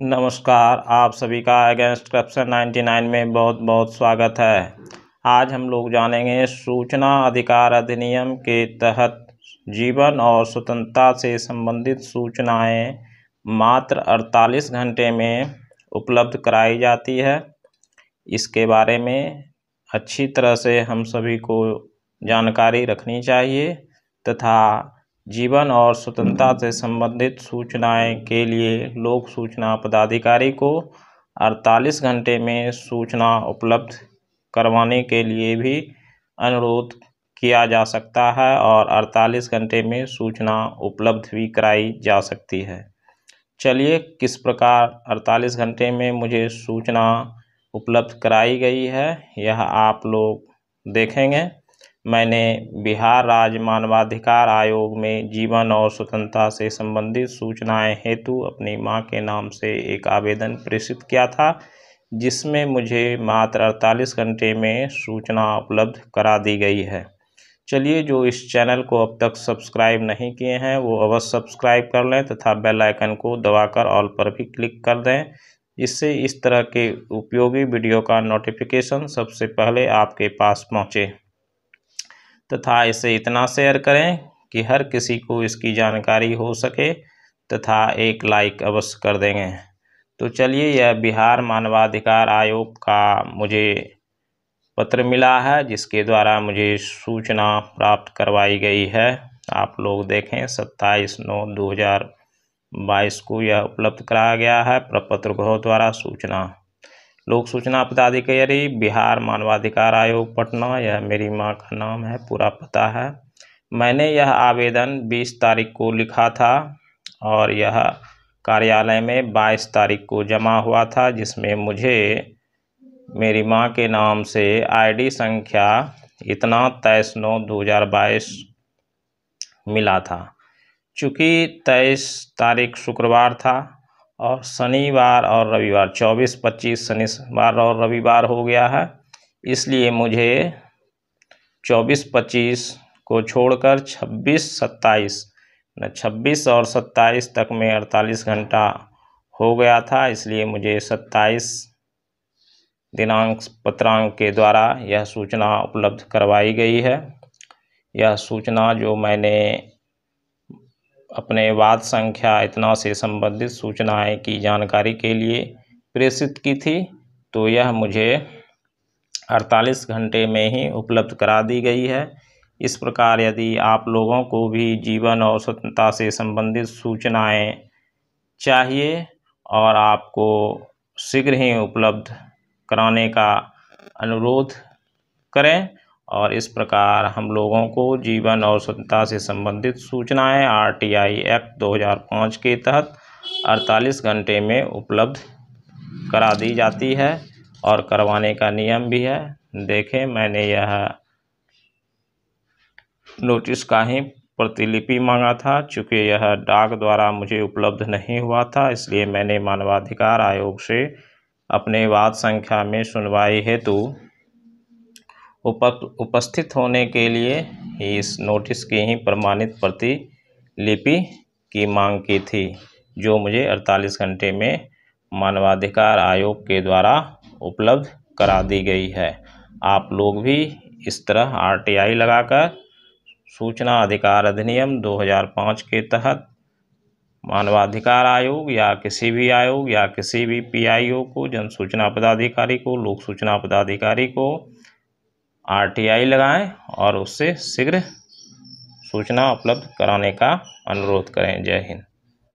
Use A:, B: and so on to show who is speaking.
A: नमस्कार आप सभी का अगेंस्ट करप्शन 99 में बहुत बहुत स्वागत है आज हम लोग जानेंगे सूचना अधिकार अधिनियम के तहत जीवन और स्वतंत्रता से संबंधित सूचनाएं मात्र 48 घंटे में उपलब्ध कराई जाती है इसके बारे में अच्छी तरह से हम सभी को जानकारी रखनी चाहिए तथा जीवन और स्वतंत्रता से संबंधित सूचनाएँ के लिए लोक सूचना पदाधिकारी को अड़तालीस घंटे में सूचना उपलब्ध करवाने के लिए भी अनुरोध किया जा सकता है और अड़तालीस घंटे में सूचना उपलब्ध भी कराई जा सकती है चलिए किस प्रकार अड़तालीस घंटे में मुझे सूचना उपलब्ध कराई गई है यह आप लोग देखेंगे मैंने बिहार राज्य मानवाधिकार आयोग में जीवन और स्वतंत्रता से संबंधित सूचनाएं हेतु अपनी मां के नाम से एक आवेदन प्रेषित किया था जिसमें मुझे मात्र अड़तालीस घंटे में सूचना उपलब्ध करा दी गई है चलिए जो इस चैनल को अब तक सब्सक्राइब नहीं किए हैं वो अवश्य सब्सक्राइब कर लें तथा बेल आइकन को दबाकर ऑल पर भी क्लिक कर दें इससे इस तरह के उपयोगी वीडियो का नोटिफिकेशन सबसे पहले आपके पास पहुँचे तथा इसे इतना शेयर करें कि हर किसी को इसकी जानकारी हो सके तथा एक लाइक अवश्य कर देंगे तो चलिए यह बिहार मानवाधिकार आयोग का मुझे पत्र मिला है जिसके द्वारा मुझे सूचना प्राप्त करवाई गई है आप लोग देखें सत्ताईस नौ दो हज़ार बाईस को यह उपलब्ध कराया गया है प्रपत्र गृह द्वारा सूचना लोक सूचना पदाधिकारी बिहार मानवाधिकार आयोग पटना यह मेरी माँ का नाम है पूरा पता है मैंने यह आवेदन 20 तारीख को लिखा था और यह कार्यालय में 22 तारीख को जमा हुआ था जिसमें मुझे मेरी माँ के नाम से आईडी संख्या इतना तेईस नौ दो हज़ार बाईस मिला था चूँकि तेईस तारीख शुक्रवार था और शनिवार और रविवार चौबीस पच्चीस शनिवार और रविवार हो गया है इसलिए मुझे चौबीस पच्चीस को छोड़कर छब्बीस सत्ताईस छब्बीस और सत्ताईस तक में अड़तालीस घंटा हो गया था इसलिए मुझे सत्ताईस दिनांक पत्रांक के द्वारा यह सूचना उपलब्ध करवाई गई है यह सूचना जो मैंने अपने वाद संख्या इतना से संबंधित सूचनाएं की जानकारी के लिए प्रेषित की थी तो यह मुझे 48 घंटे में ही उपलब्ध करा दी गई है इस प्रकार यदि आप लोगों को भी जीवन और स्वतंत्रता से संबंधित सूचनाएं चाहिए और आपको शीघ्र ही उपलब्ध कराने का अनुरोध करें और इस प्रकार हम लोगों को जीवन और स्वतंत्रता से संबंधित सूचनाएं आरटीआई एक्ट 2005 के तहत 48 घंटे में उपलब्ध करा दी जाती है और करवाने का नियम भी है देखें मैंने यह नोटिस का ही प्रतिलिपि मांगा था चूँकि यह डाक द्वारा मुझे उपलब्ध नहीं हुआ था इसलिए मैंने मानवाधिकार आयोग से अपने वाद संख्या में सुनवाई हेतु उपस्थित होने के लिए इस नोटिस की ही प्रमाणित प्रति लिपि की मांग की थी जो मुझे 48 घंटे में मानवाधिकार आयोग के द्वारा उपलब्ध करा दी गई है आप लोग भी इस तरह आरटीआई लगाकर सूचना अधिकार अधिनियम 2005 के तहत मानवाधिकार आयोग या किसी भी आयोग या किसी भी पीआईओ को जन सूचना पदाधिकारी को लोक सूचना पदाधिकारी को आरटीआई लगाएं और उससे शीघ्र सूचना उपलब्ध कराने का अनुरोध करें जय हिंद